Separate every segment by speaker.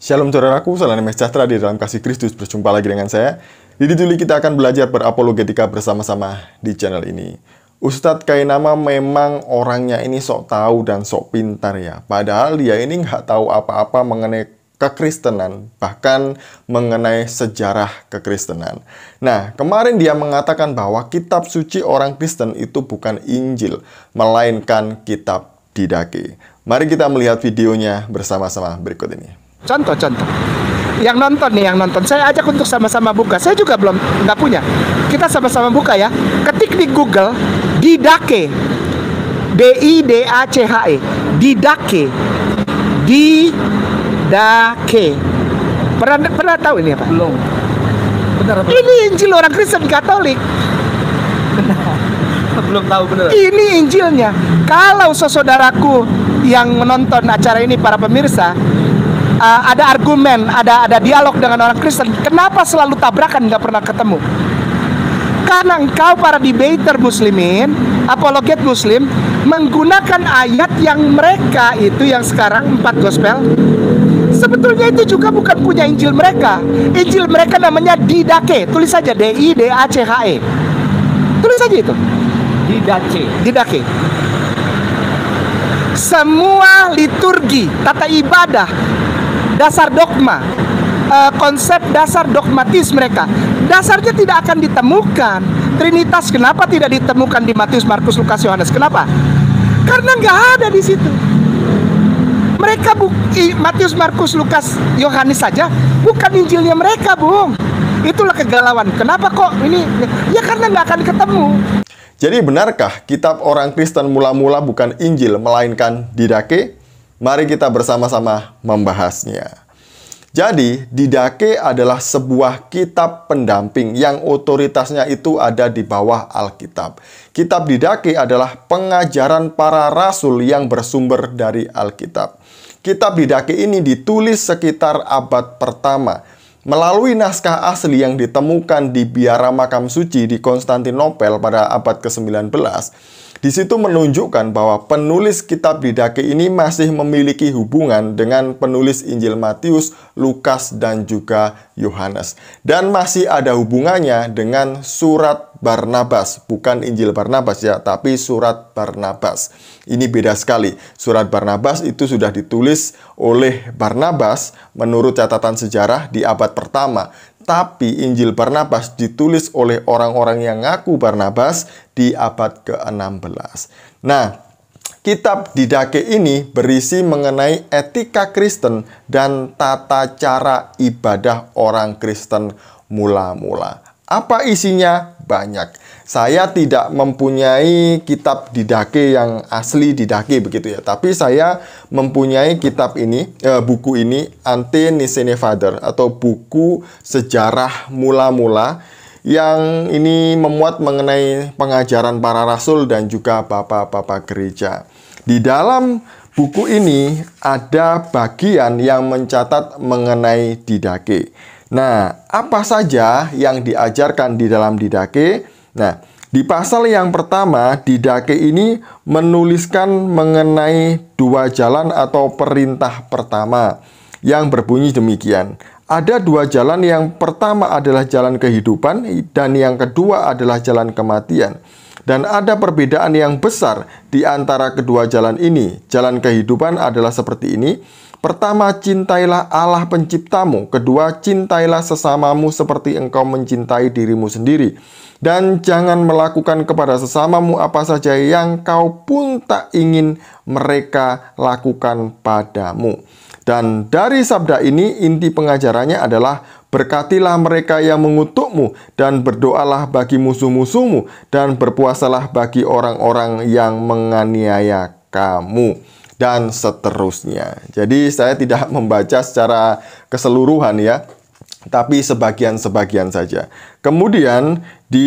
Speaker 1: Shalom saudaraku, salam sejahtera di dalam kasih Kristus. Berjumpa lagi dengan saya. Di dulu kita akan belajar berapologetika bersama-sama di channel ini. Ustadz Kainama memang orangnya ini sok tahu dan sok pintar ya. Padahal dia ini nggak tahu apa-apa mengenai kekristenan, bahkan mengenai sejarah kekristenan. Nah, kemarin dia mengatakan bahwa kitab suci orang Kristen itu bukan Injil, melainkan kitab didake. Mari kita melihat videonya bersama-sama berikut ini.
Speaker 2: Contoh-contoh. Yang nonton nih, yang nonton. Saya ajak untuk sama-sama buka. Saya juga belum nggak punya. Kita sama-sama buka ya. Ketik di Google didake. D I D A C H E. Didake. Didake. Pernah pernah tahu ini apa? Belum. Benar, benar. Ini Injil orang Kristen Katolik. Benar belum tahu benar. Ini Injilnya. Kalau saudaraku yang menonton acara ini para pemirsa uh, ada argumen, ada ada dialog dengan orang Kristen, kenapa selalu tabrakan nggak pernah ketemu? Karena engkau para debater muslimin, apologet muslim menggunakan ayat yang mereka itu yang sekarang empat gospel sebetulnya itu juga bukan punya Injil mereka. Injil mereka namanya Didake. Tulis saja D I D A C H E. Tulis saja itu. Didache. Didache. Semua liturgi, tata ibadah dasar dogma, uh, konsep dasar dogmatis mereka. Dasarnya tidak akan ditemukan. Trinitas kenapa tidak ditemukan di Matius, Markus, Lukas, Yohanes? Kenapa? Karena nggak ada di situ. Mereka bukti Matius, Markus, Lukas, Yohanes saja bukan Injilnya mereka, Bung. Itulah kegalauan. Kenapa kok ini? Ya karena nggak akan ketemu.
Speaker 1: Jadi benarkah kitab orang Kristen mula-mula bukan Injil melainkan Didake? Mari kita bersama-sama membahasnya. Jadi, Didake adalah sebuah kitab pendamping yang otoritasnya itu ada di bawah Alkitab. Kitab Didake adalah pengajaran para rasul yang bersumber dari Alkitab. Kitab Didake ini ditulis sekitar abad pertama melalui naskah asli yang ditemukan di biara makam suci di Konstantinopel pada abad ke-19 di situ menunjukkan bahwa penulis kitab didaki ini masih memiliki hubungan dengan penulis Injil Matius, Lukas, dan juga Yohanes. Dan masih ada hubungannya dengan surat Barnabas, bukan Injil Barnabas ya, tapi surat Barnabas. Ini beda sekali. Surat Barnabas itu sudah ditulis oleh Barnabas menurut catatan sejarah di abad pertama tapi Injil Barnabas ditulis oleh orang-orang yang ngaku Barnabas di abad ke-16. Nah, kitab Didake ini berisi mengenai etika Kristen dan tata cara ibadah orang Kristen mula-mula. Apa isinya? Banyak saya tidak mempunyai kitab didake yang asli didake begitu ya. Tapi saya mempunyai kitab ini, eh, buku ini Ante Nisene Father atau buku sejarah mula-mula yang ini memuat mengenai pengajaran para rasul dan juga bapak-bapak gereja. Di dalam buku ini ada bagian yang mencatat mengenai didake. Nah, apa saja yang diajarkan di dalam didake? Nah, di pasal yang pertama, di dake ini menuliskan mengenai dua jalan atau perintah pertama yang berbunyi demikian. Ada dua jalan, yang pertama adalah jalan kehidupan dan yang kedua adalah jalan kematian. Dan ada perbedaan yang besar di antara kedua jalan ini. Jalan kehidupan adalah seperti ini. Pertama, cintailah Allah penciptamu. Kedua, cintailah sesamamu seperti engkau mencintai dirimu sendiri dan jangan melakukan kepada sesamamu apa saja yang kau pun tak ingin mereka lakukan padamu. Dan dari sabda ini, inti pengajarannya adalah berkatilah mereka yang mengutukmu dan berdoalah bagi musuh-musuhmu dan berpuasalah bagi orang-orang yang menganiaya kamu dan seterusnya. Jadi saya tidak membaca secara keseluruhan ya, tapi sebagian-sebagian saja. Kemudian di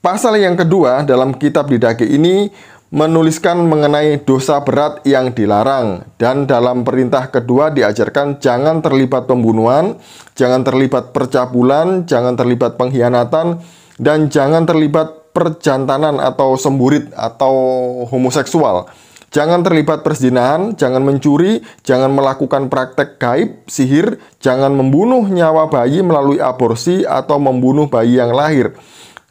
Speaker 1: pasal yang kedua dalam kitab didaki ini menuliskan mengenai dosa berat yang dilarang dan dalam perintah kedua diajarkan jangan terlibat pembunuhan, jangan terlibat percabulan, jangan terlibat pengkhianatan dan jangan terlibat perjantanan atau semburit atau homoseksual. Jangan terlibat perzinahan, jangan mencuri, jangan melakukan praktek gaib, sihir, jangan membunuh nyawa bayi melalui aborsi atau membunuh bayi yang lahir.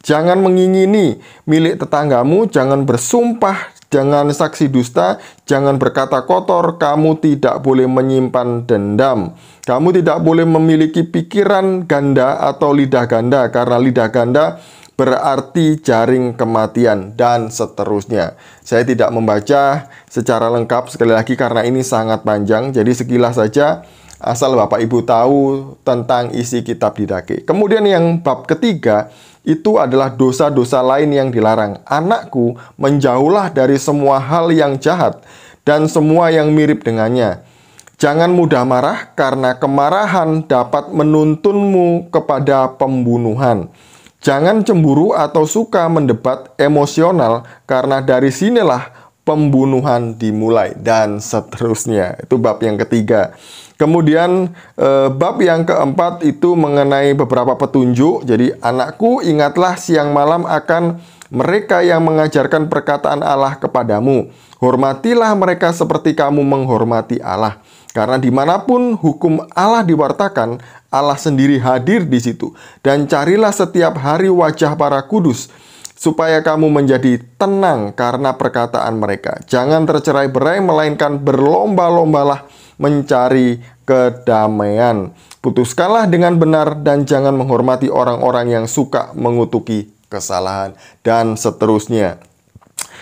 Speaker 1: Jangan mengingini milik tetanggamu, jangan bersumpah, jangan saksi dusta, jangan berkata kotor, kamu tidak boleh menyimpan dendam. Kamu tidak boleh memiliki pikiran ganda atau lidah ganda, karena lidah ganda berarti jaring kematian, dan seterusnya. Saya tidak membaca secara lengkap sekali lagi karena ini sangat panjang, jadi sekilas saja asal Bapak Ibu tahu tentang isi kitab didake. Kemudian yang bab ketiga, itu adalah dosa-dosa lain yang dilarang. Anakku, menjauhlah dari semua hal yang jahat dan semua yang mirip dengannya. Jangan mudah marah karena kemarahan dapat menuntunmu kepada pembunuhan. Jangan cemburu atau suka mendebat emosional karena dari sinilah pembunuhan dimulai dan seterusnya. Itu bab yang ketiga. Kemudian e, bab yang keempat itu mengenai beberapa petunjuk. Jadi anakku ingatlah siang malam akan mereka yang mengajarkan perkataan Allah kepadamu. Hormatilah mereka seperti kamu menghormati Allah. Karena dimanapun hukum Allah diwartakan, Allah sendiri hadir di situ. Dan carilah setiap hari wajah para kudus, supaya kamu menjadi tenang karena perkataan mereka. Jangan tercerai berai, melainkan berlomba-lombalah mencari kedamaian. Putuskanlah dengan benar dan jangan menghormati orang-orang yang suka mengutuki kesalahan dan seterusnya.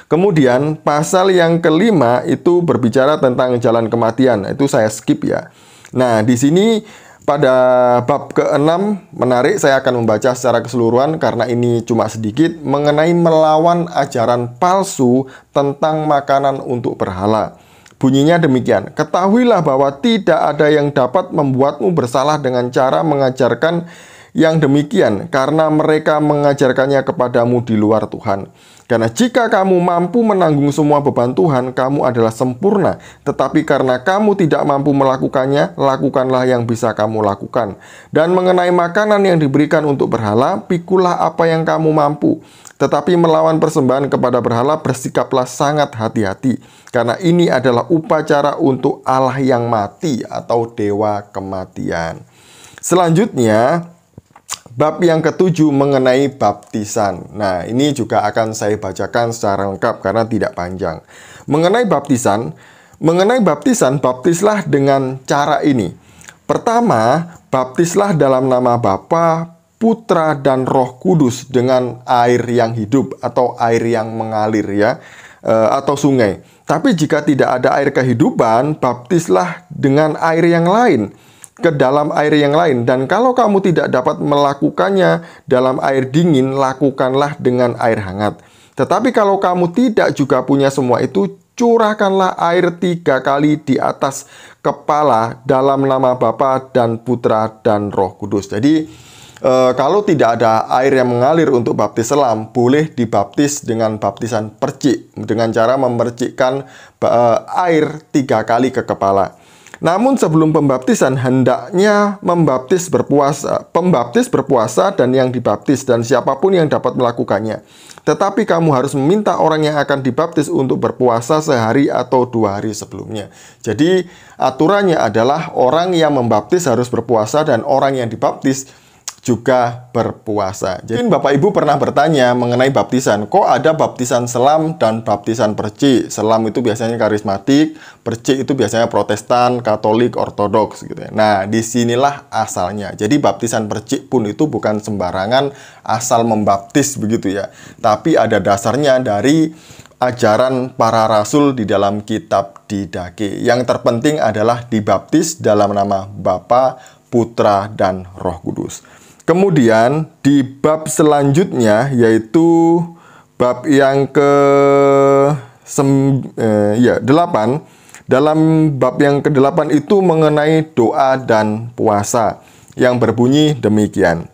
Speaker 1: Kemudian pasal yang kelima itu berbicara tentang jalan kematian. Itu saya skip ya. Nah, di sini pada bab ke-6 menarik saya akan membaca secara keseluruhan karena ini cuma sedikit mengenai melawan ajaran palsu tentang makanan untuk berhala. Bunyinya demikian, ketahuilah bahwa tidak ada yang dapat membuatmu bersalah dengan cara mengajarkan yang demikian karena mereka mengajarkannya kepadamu di luar Tuhan. Karena jika kamu mampu menanggung semua beban Tuhan, kamu adalah sempurna. Tetapi karena kamu tidak mampu melakukannya, lakukanlah yang bisa kamu lakukan. Dan mengenai makanan yang diberikan untuk berhala, pikulah apa yang kamu mampu. Tetapi melawan persembahan kepada berhala, bersikaplah sangat hati-hati. Karena ini adalah upacara untuk Allah yang mati atau dewa kematian. Selanjutnya, Bab yang ketujuh mengenai baptisan. Nah, ini juga akan saya bacakan secara lengkap karena tidak panjang. Mengenai baptisan, mengenai baptisan, baptislah dengan cara ini. Pertama, baptislah dalam nama Bapa, Putra, dan Roh Kudus dengan air yang hidup atau air yang mengalir ya, eh, atau sungai. Tapi jika tidak ada air kehidupan, baptislah dengan air yang lain ke dalam air yang lain. Dan kalau kamu tidak dapat melakukannya dalam air dingin, lakukanlah dengan air hangat. Tetapi kalau kamu tidak juga punya semua itu, curahkanlah air tiga kali di atas kepala dalam nama Bapa dan Putra dan Roh Kudus. Jadi, e, kalau tidak ada air yang mengalir untuk baptis selam, boleh dibaptis dengan baptisan percik, dengan cara memercikkan e, eh, air tiga kali ke kepala. Namun sebelum pembaptisan hendaknya membaptis berpuasa, pembaptis berpuasa dan yang dibaptis dan siapapun yang dapat melakukannya. Tetapi kamu harus meminta orang yang akan dibaptis untuk berpuasa sehari atau dua hari sebelumnya. Jadi aturannya adalah orang yang membaptis harus berpuasa dan orang yang dibaptis juga berpuasa. Jadi Bapak Ibu pernah bertanya mengenai baptisan. Kok ada baptisan selam dan baptisan percik? Selam itu biasanya karismatik, percik itu biasanya protestan, katolik, ortodoks gitu ya. Nah, disinilah asalnya. Jadi baptisan percik pun itu bukan sembarangan asal membaptis begitu ya. Tapi ada dasarnya dari ajaran para rasul di dalam kitab Didake. Yang terpenting adalah dibaptis dalam nama Bapa, Putra, dan Roh Kudus. Kemudian di bab selanjutnya yaitu bab yang ke sem, eh, ya 8 dalam bab yang ke delapan itu mengenai doa dan puasa yang berbunyi demikian.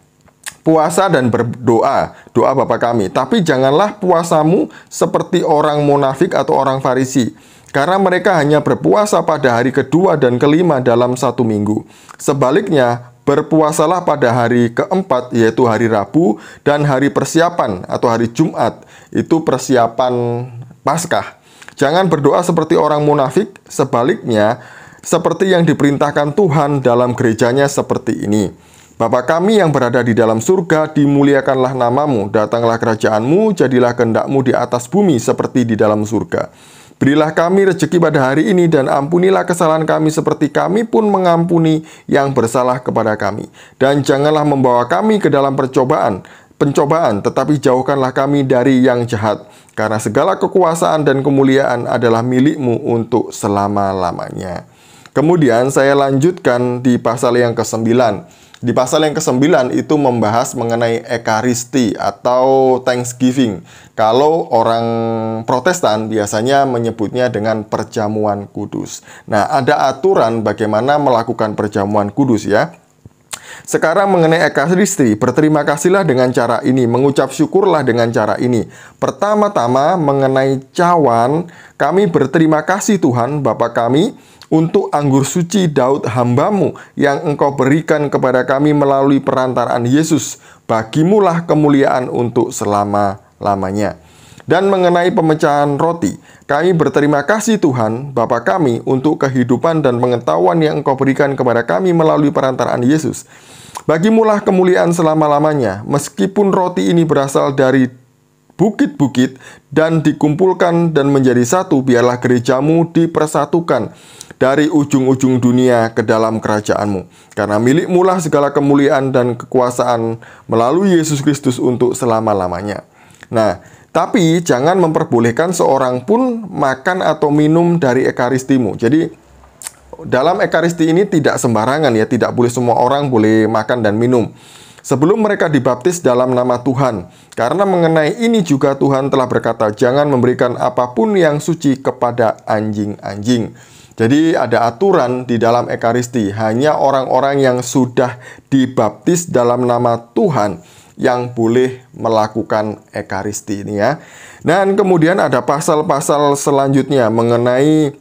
Speaker 1: Puasa dan berdoa, doa Bapa kami. Tapi janganlah puasamu seperti orang munafik atau orang Farisi, karena mereka hanya berpuasa pada hari kedua dan kelima dalam satu minggu. Sebaliknya, Berpuasalah pada hari keempat, yaitu hari Rabu, dan hari persiapan atau hari Jumat, itu persiapan Paskah. Jangan berdoa seperti orang munafik, sebaliknya, seperti yang diperintahkan Tuhan dalam gerejanya seperti ini. Bapa kami yang berada di dalam surga, dimuliakanlah namamu, datanglah kerajaanmu, jadilah kehendakmu di atas bumi seperti di dalam surga. Berilah kami rezeki pada hari ini dan ampunilah kesalahan kami seperti kami pun mengampuni yang bersalah kepada kami. Dan janganlah membawa kami ke dalam percobaan, pencobaan, tetapi jauhkanlah kami dari yang jahat. Karena segala kekuasaan dan kemuliaan adalah milikmu untuk selama-lamanya. Kemudian saya lanjutkan di pasal yang ke-9. Di pasal yang ke-9 itu membahas mengenai ekaristi atau thanksgiving. Kalau orang Protestan biasanya menyebutnya dengan perjamuan kudus. Nah, ada aturan bagaimana melakukan perjamuan kudus ya. Sekarang mengenai ekaristi, berterima kasihlah dengan cara ini, mengucap syukurlah dengan cara ini. Pertama-tama mengenai cawan, kami berterima kasih Tuhan Bapak kami untuk anggur suci Daud hambamu yang engkau berikan kepada kami melalui perantaraan Yesus. Bagimulah kemuliaan untuk selama-lamanya. Dan mengenai pemecahan roti, kami berterima kasih Tuhan, Bapa kami, untuk kehidupan dan pengetahuan yang Engkau berikan kepada kami melalui perantaraan Yesus. Bagimulah kemuliaan selama-lamanya, meskipun roti ini berasal dari bukit-bukit dan dikumpulkan dan menjadi satu biarlah gerejamu dipersatukan dari ujung-ujung dunia ke dalam kerajaanmu karena milikmulah segala kemuliaan dan kekuasaan melalui Yesus Kristus untuk selama-lamanya. Nah, tapi jangan memperbolehkan seorang pun makan atau minum dari ekaristimu. Jadi dalam ekaristi ini tidak sembarangan ya, tidak boleh semua orang boleh makan dan minum sebelum mereka dibaptis dalam nama Tuhan. Karena mengenai ini juga Tuhan telah berkata, jangan memberikan apapun yang suci kepada anjing-anjing. Jadi ada aturan di dalam Ekaristi, hanya orang-orang yang sudah dibaptis dalam nama Tuhan yang boleh melakukan Ekaristi ini ya. Dan kemudian ada pasal-pasal selanjutnya mengenai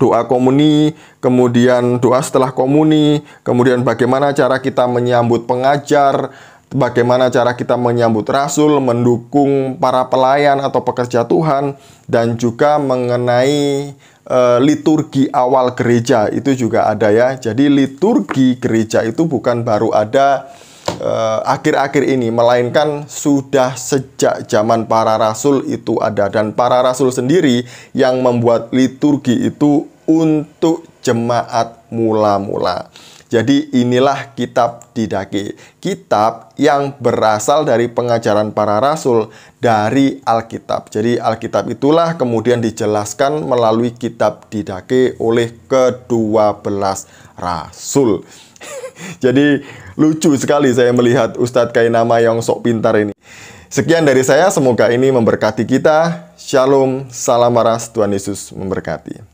Speaker 1: doa komuni, kemudian doa setelah komuni, kemudian bagaimana cara kita menyambut pengajar, bagaimana cara kita menyambut rasul, mendukung para pelayan atau pekerja Tuhan, dan juga mengenai e, liturgi awal gereja itu juga ada ya. Jadi liturgi gereja itu bukan baru ada Eh, akhir-akhir uh, ini melainkan sudah sejak zaman para rasul itu ada dan para rasul sendiri yang membuat liturgi itu untuk jemaat mula-mula. Jadi inilah kitab didaki, kitab yang berasal dari pengajaran para rasul dari Alkitab. Jadi Alkitab itulah kemudian dijelaskan melalui kitab didaki oleh kedua belas rasul. Jadi Lucu sekali saya melihat Ustadz Kainama yang sok pintar ini. Sekian dari saya, semoga ini memberkati kita. Shalom, salam waras, Tuhan Yesus memberkati.